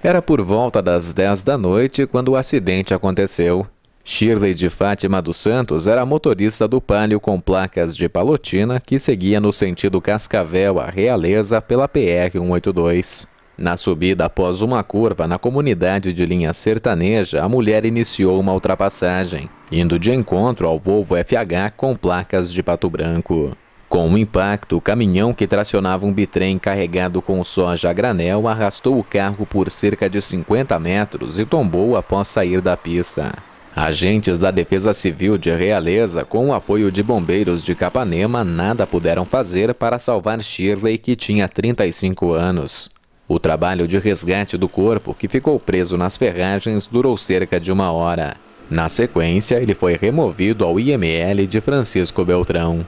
Era por volta das 10 da noite quando o acidente aconteceu. Shirley de Fátima dos Santos era motorista do Palio com placas de palotina que seguia no sentido Cascavel a Realeza pela PR-182. Na subida após uma curva na comunidade de linha sertaneja, a mulher iniciou uma ultrapassagem, indo de encontro ao Volvo FH com placas de pato branco. Com o um impacto, o caminhão que tracionava um bitrem carregado com soja a granel arrastou o carro por cerca de 50 metros e tombou após sair da pista. Agentes da Defesa Civil de Realeza, com o apoio de bombeiros de Capanema, nada puderam fazer para salvar Shirley, que tinha 35 anos. O trabalho de resgate do corpo, que ficou preso nas ferragens, durou cerca de uma hora. Na sequência, ele foi removido ao IML de Francisco Beltrão.